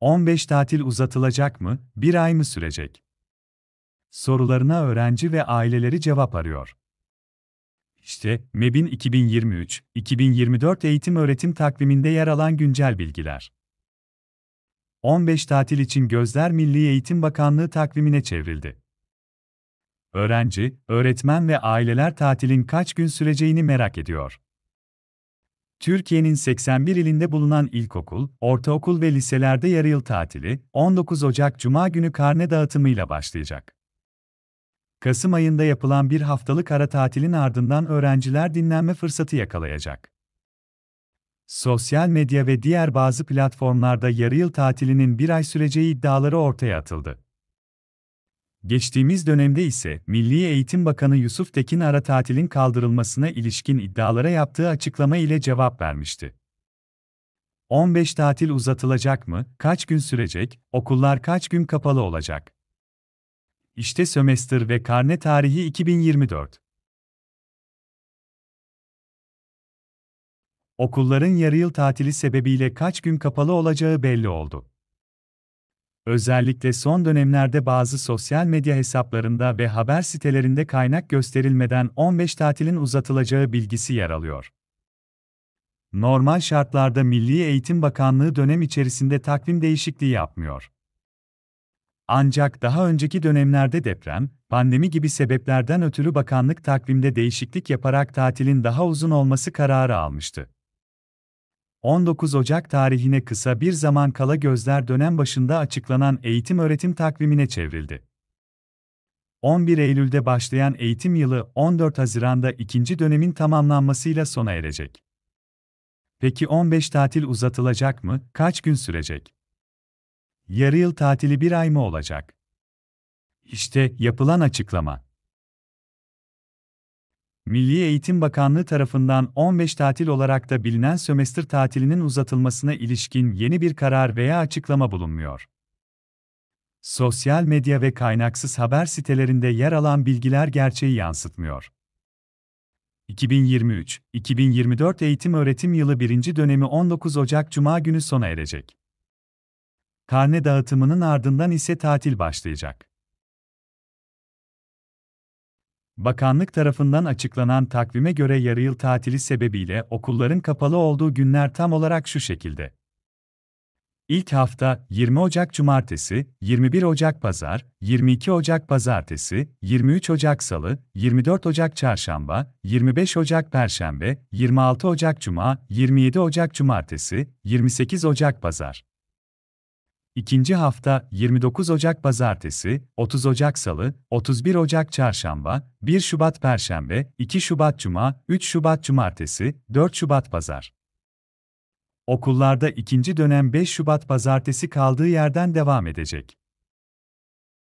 15 tatil uzatılacak mı, bir ay mı sürecek? Sorularına öğrenci ve aileleri cevap arıyor. İşte MEB'in 2023-2024 eğitim öğretim takviminde yer alan güncel bilgiler. 15 tatil için gözler Milli Eğitim Bakanlığı takvimine çevrildi. Öğrenci, öğretmen ve aileler tatilin kaç gün süreceğini merak ediyor. Türkiye'nin 81 ilinde bulunan ilkokul, ortaokul ve liselerde yarı yıl tatili 19 Ocak Cuma günü karne dağıtımıyla başlayacak. Kasım ayında yapılan bir haftalık ara tatilin ardından öğrenciler dinlenme fırsatı yakalayacak. Sosyal medya ve diğer bazı platformlarda yarı yıl tatilinin bir ay süreceği iddiaları ortaya atıldı. Geçtiğimiz dönemde ise Milli Eğitim Bakanı Yusuf Tekin ara tatilin kaldırılmasına ilişkin iddialara yaptığı açıklama ile cevap vermişti. 15 tatil uzatılacak mı? Kaç gün sürecek? Okullar kaç gün kapalı olacak? İşte sömestr ve karne tarihi 2024. Okulların yarı yıl tatili sebebiyle kaç gün kapalı olacağı belli oldu. Özellikle son dönemlerde bazı sosyal medya hesaplarında ve haber sitelerinde kaynak gösterilmeden 15 tatilin uzatılacağı bilgisi yer alıyor. Normal şartlarda Milli Eğitim Bakanlığı dönem içerisinde takvim değişikliği yapmıyor. Ancak daha önceki dönemlerde deprem, pandemi gibi sebeplerden ötürü bakanlık takvimde değişiklik yaparak tatilin daha uzun olması kararı almıştı. 19 Ocak tarihine kısa bir zaman kala gözler dönem başında açıklanan eğitim öğretim takvimine çevrildi. 11 Eylül'de başlayan eğitim yılı 14 Haziran'da ikinci dönemin tamamlanmasıyla sona erecek. Peki 15 tatil uzatılacak mı? Kaç gün sürecek? Yarı yıl tatili bir ay mı olacak? İşte yapılan açıklama. Milli Eğitim Bakanlığı tarafından 15 tatil olarak da bilinen sömestr tatilinin uzatılmasına ilişkin yeni bir karar veya açıklama bulunmuyor. Sosyal medya ve kaynaksız haber sitelerinde yer alan bilgiler gerçeği yansıtmıyor. 2023-2024 eğitim öğretim yılı birinci dönemi 19 Ocak Cuma günü sona erecek. Karne dağıtımının ardından ise tatil başlayacak. Bakanlık tarafından açıklanan takvime göre yarı yıl tatili sebebiyle okulların kapalı olduğu günler tam olarak şu şekilde. İlk hafta 20 Ocak Cumartesi, 21 Ocak Pazar, 22 Ocak Pazartesi, 23 Ocak Salı, 24 Ocak Çarşamba, 25 Ocak Perşembe, 26 Ocak Cuma, 27 Ocak Cumartesi, 28 Ocak Pazar. İkinci hafta 29 Ocak Pazartesi, 30 Ocak Salı, 31 Ocak Çarşamba, 1 Şubat Perşembe, 2 Şubat Cuma, 3 Şubat Cumartesi, 4 Şubat Pazar. Okullarda ikinci dönem 5 Şubat Pazartesi kaldığı yerden devam edecek.